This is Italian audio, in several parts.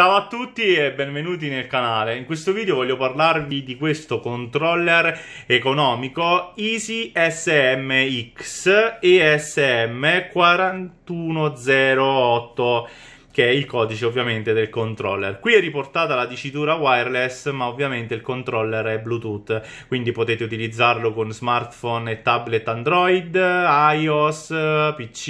Ciao a tutti e benvenuti nel canale. In questo video voglio parlarvi di questo controller economico Easy SMX ESM4108 che è il codice ovviamente del controller. Qui è riportata la dicitura wireless, ma ovviamente il controller è Bluetooth, quindi potete utilizzarlo con smartphone e tablet Android, iOS, PC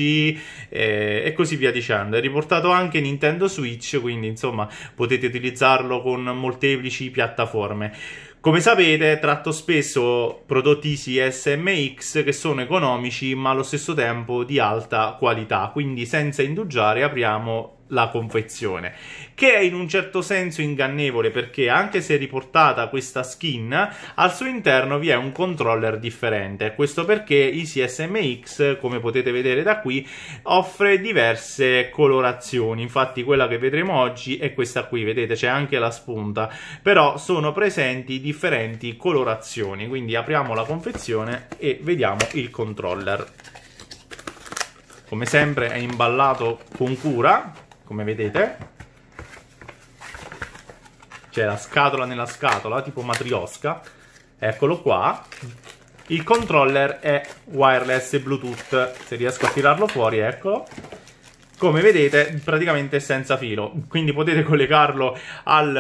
eh, e così via dicendo. È riportato anche Nintendo Switch, quindi insomma potete utilizzarlo con molteplici piattaforme. Come sapete, tratto spesso prodotti SMX che sono economici ma allo stesso tempo di alta qualità, quindi senza indugiare apriamo la confezione, che è in un certo senso ingannevole perché anche se riportata questa skin, al suo interno vi è un controller differente. Questo perché i CSMX, come potete vedere da qui, offre diverse colorazioni. Infatti quella che vedremo oggi è questa qui, vedete c'è anche la spunta, però sono presenti differenti colorazioni. Quindi apriamo la confezione e vediamo il controller. Come sempre è imballato con cura come vedete. C'è la scatola nella scatola, tipo matriosca. Eccolo qua. Il controller è wireless e Bluetooth. Se riesco a tirarlo fuori, eccolo come vedete praticamente è senza filo quindi potete collegarlo al,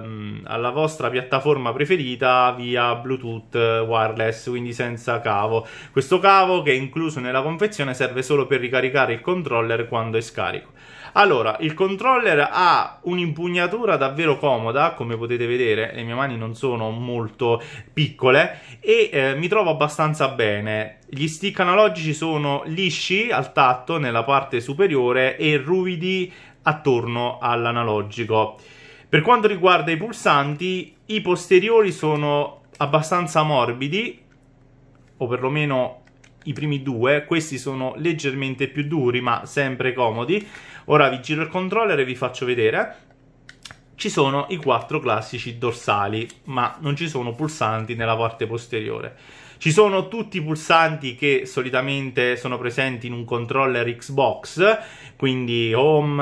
ehm, alla vostra piattaforma preferita via bluetooth wireless quindi senza cavo questo cavo che è incluso nella confezione serve solo per ricaricare il controller quando è scarico allora il controller ha un'impugnatura davvero comoda come potete vedere le mie mani non sono molto piccole e eh, mi trovo abbastanza bene gli stick analogici sono lisci al tatto nella parte superiore e ruvidi attorno all'analogico. Per quanto riguarda i pulsanti, i posteriori sono abbastanza morbidi, o perlomeno i primi due, questi sono leggermente più duri ma sempre comodi. Ora vi giro il controller e vi faccio vedere ci sono i quattro classici dorsali, ma non ci sono pulsanti nella parte posteriore. Ci sono tutti i pulsanti che solitamente sono presenti in un controller Xbox, quindi home,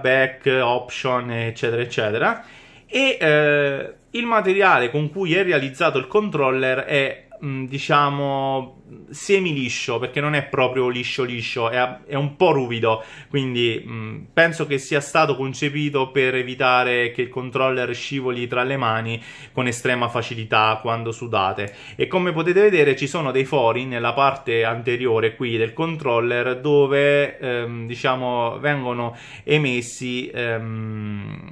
back, option, eccetera, eccetera. E eh, il materiale con cui è realizzato il controller è Mm, diciamo, semi-liscio, perché non è proprio liscio-liscio, è, è un po' ruvido, quindi mh, mm, penso che sia stato concepito per evitare che il controller scivoli tra le mani con estrema facilità quando sudate. E come potete vedere ci sono dei fori nella parte anteriore qui del controller dove, ehm, diciamo, vengono emessi... Ehm,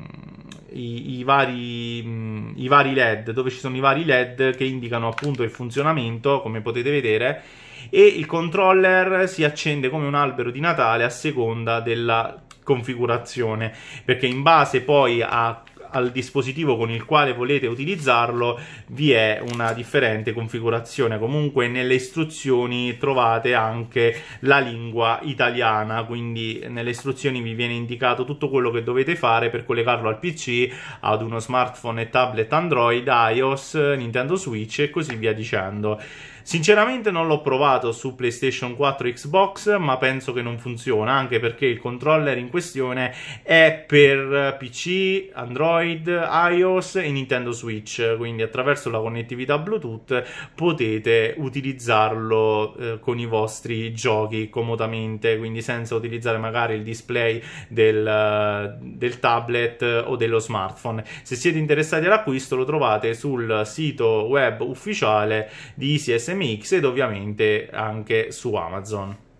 i, i, vari, mh, mm, i vari LED, dove ci sono i vari LED che indicano appunto il funzionamento, come potete vedere, e il controller si accende come un albero di Natale a seconda della configurazione perché in base poi a al dispositivo con il quale volete utilizzarlo vi è una differente configurazione. Comunque nelle istruzioni trovate anche la lingua italiana, quindi nelle istruzioni vi viene indicato tutto quello che dovete fare per collegarlo al PC, ad uno smartphone e tablet Android, iOS, Nintendo Switch e così via dicendo. Sinceramente non l'ho provato su PlayStation 4 e Xbox, ma penso che non funziona, anche perché il controller in questione è per PC, Android, iOS e Nintendo Switch, quindi attraverso la connettività Bluetooth potete utilizzarlo eh, con i vostri giochi comodamente, quindi senza utilizzare magari il display del, del tablet o dello smartphone. Se siete interessati all'acquisto lo trovate sul sito web ufficiale di EasySN MX ed ovviamente anche su Amazon.